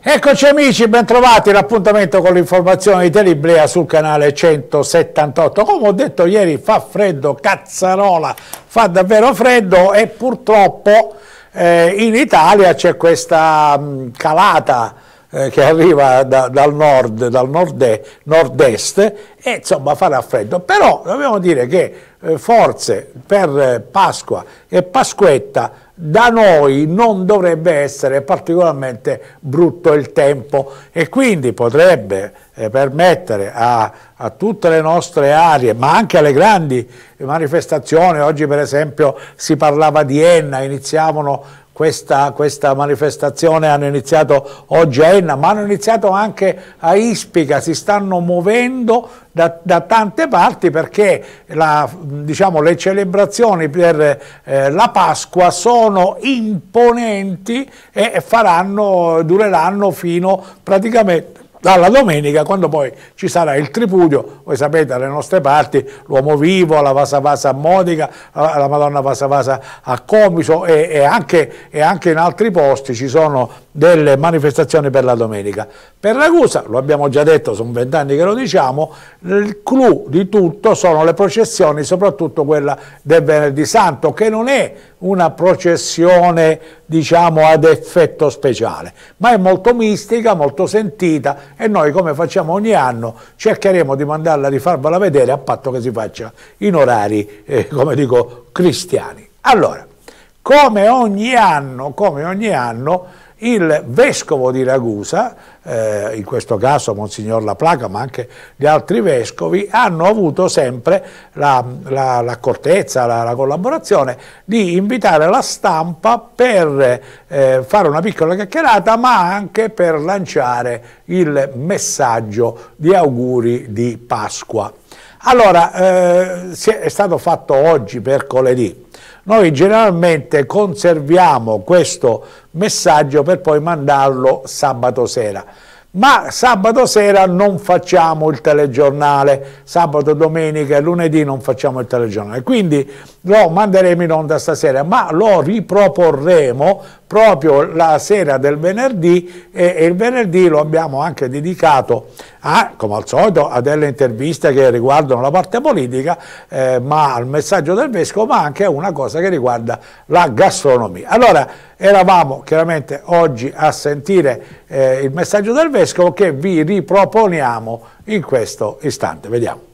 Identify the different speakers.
Speaker 1: Eccoci amici, bentrovati, l'appuntamento con l'informazione di Teliblea sul canale 178. Come ho detto ieri fa freddo, cazzarola, fa davvero freddo e purtroppo eh, in Italia c'è questa mh, mm, calata eh, che arriva da, dal nord, dal nord-est nord e insomma farà freddo. Però dobbiamo dire che eh, forse per Pasqua e Pasquetta da noi non dovrebbe essere particolarmente brutto il tempo e quindi potrebbe eh, permettere a, a, tutte le nostre aree, ma anche alle grandi manifestazioni, oggi per esempio si parlava di Enna, iniziavano questa, questa, manifestazione hanno iniziato oggi a Enna, ma hanno iniziato anche a Ispica, si stanno muovendo da, da tante parti perché la, diciamo, le celebrazioni per eh, la Pasqua sono imponenti e faranno, dureranno fino praticamente dalla domenica quando poi ci sarà il tripudio, voi sapete dalle nostre parti l'uomo vivo, la Vasa Vasa a Modica, la Madonna Vasa Vasa a Comiso e, e, anche, e, anche, in altri posti ci sono delle manifestazioni per la domenica. Per Ragusa, lo abbiamo già detto, sono vent'anni che lo diciamo, il clou di tutto sono le processioni, soprattutto quella del venerdì santo, che non è una processione diciamo ad effetto speciale, ma è molto mistica, molto sentita e noi come facciamo ogni anno cercheremo di mandarla, di farvela vedere a patto che si faccia in orari, eh, come dico, cristiani. Allora, come ogni anno, come ogni anno il vescovo di Ragusa, eh, in questo caso Monsignor La Placa, ma anche gli altri vescovi, hanno avuto sempre l'accortezza, la, la, la, la, collaborazione di invitare la stampa per eh, fare una piccola chiacchierata, ma anche per lanciare il messaggio di auguri di Pasqua. Allora, eh, è stato fatto oggi, mercoledì. Noi generalmente conserviamo questo messaggio per poi mandarlo sabato sera. Ma sabato sera non facciamo il telegiornale, sabato, domenica e lunedì non facciamo il telegiornale. Quindi lo manderemo in onda stasera, ma lo riproporremo proprio la sera del venerdì e, il venerdì lo abbiamo anche dedicato a, come al solito, a delle interviste che riguardano la parte politica, eh, ma al messaggio del Vescovo, ma anche a una cosa che riguarda la gastronomia. Allora, eravamo chiaramente oggi a sentire eh, il messaggio del Vescovo che vi riproponiamo in questo istante. Vediamo.